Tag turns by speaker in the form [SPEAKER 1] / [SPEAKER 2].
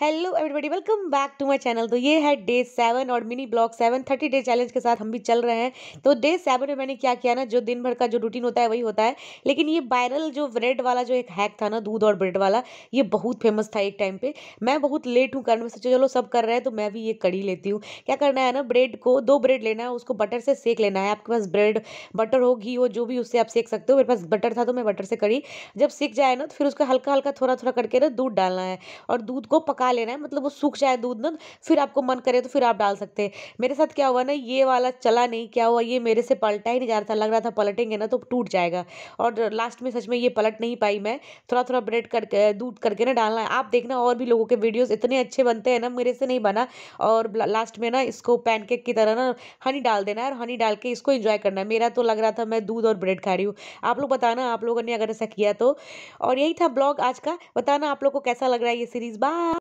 [SPEAKER 1] hello everybody welcome back to my channel तो ये है डे सेवन और mini vlog seven thirty day challenge के साथ हम भी चल रहे हैं तो डे सेवन में मैंने क्या किया ना जो दिन भर का जो रूटीन होता है वही होता है लेकिन ये वायरल जो ब्रेड वाला जो एक हैक था ना दूध और ब्रेड वाला ये बहुत फेमस था एक टाइम पर मैं बहुत लेट हूँ करने में सोचा चलो सब कर रहे हैं तो मैं भी ये कड़ी लेती हूँ क्या करना है ना ब्रेड को दो ब्रेड लेना है उसको बटर से सेक लेना है आपके पास ब्रेड बटर हो घी हो जो भी उससे आप सेक सकते हो मेरे पास बटर था तो मैं बटर से करी जब सेक जाए ना तो फिर उसको हल्का हल्का थोड़ा थोड़ा करके ना दूध डालना है और दूध को पका पका लेना है मतलब वो सूख जाए दूध ना फिर आपको मन करे तो फिर आप डाल सकते हैं मेरे साथ क्या हुआ ना ये वाला चला नहीं क्या हुआ ये मेरे से पलटा ही नहीं जा रहा था लग रहा था पलटेंगे ना तो टूट जाएगा और लास्ट में सच में ये पलट नहीं पाई मैं थोड़ा थोड़ा ब्रेड करके दूध करके ना डालना है आप देखना और भी लोगों के वीडियोज़ इतने अच्छे बनते हैं ना मेरे से नहीं बना और लास्ट में ना इसको पैनकेक की तरह ना हनी डाल देना है और हनी डाल के इसको इन्जॉय करना है मेरा तो लग रहा था मैं दूध और ब्रेड खा रही हूँ आप लोग बताना आप लोगों ने अगर ऐसा किया तो और यही था ब्लॉग आज का बताना आप लोग को कैसा लग रहा है ये सीरीज़ बाय